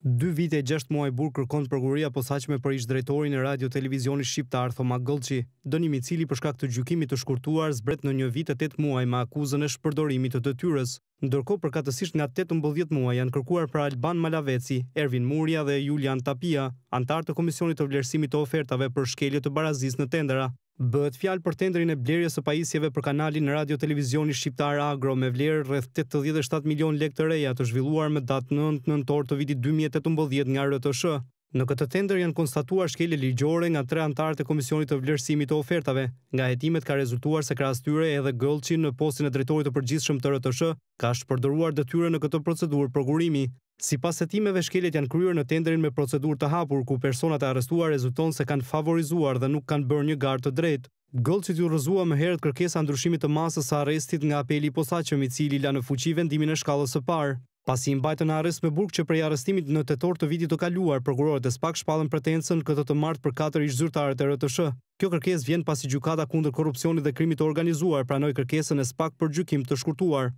Dy vite e gjeshtë muaj burë kërkon të përguria posaqme për ishtë drejtorin e radio televizionit shqiptar Thoma Gëlqi, dënimi cili përshka të gjukimit të shkurtuar zbret në një vite të të muaj ma akuzën e shpërdorimit të të tyres. Ndërko për katësisht nga 18 muaj janë kërkuar për Alban Malaveci, Ervin Muria dhe Julian Tapia, antartë të Komisionit të Vlerësimit të Ofertave për shkelje të barazis në tendera. Bëhet fjalë për tenderin e blerjes së pajisjeve për kanalin në Radio Televizioni Shqiptar Agro me vlerë rreth 87 milion lekë të reja të zhvilluar me datë 9 nëntor të vitit 2018 nga RTSH. Në këtë tender janë konstatuar shkelje ligjore nga tre antarë të Komisionit të Vlerësimit të Ofertave. Nga hetimet ka rezultuar se krasë tyre edhe Gëllqin në postin e drejtorit të përgjithshëm të rëtëshë ka shpërdoruar dëtyre në këtë procedur prokurimi. Si pas hetimeve, shkeljet janë kryer në tenderin me procedur të hapur, ku personat e arrestuar rezulton se kanë favorizuar dhe nuk kanë bërë një gardë të drejtë. Gëllqit ju rëzua më herët kërkesa ndryshimit të masës a arrestit nga apeli posaqëm cili la në fuqi vendimin e shkallës së parë. Pasi mbajtën në arrest me burg që prej arrestimit në tetor të vitit të kaluar, prokurorët e SPAK shpallën pretensën këtë të martë për katër ishtë zyrtare të RTSH. Kjo kërkes vjen pasi gjukata kundër korupcionit dhe krimit të organizuar pranoj kërkesën e SPAK për gjykim të shkurtuar.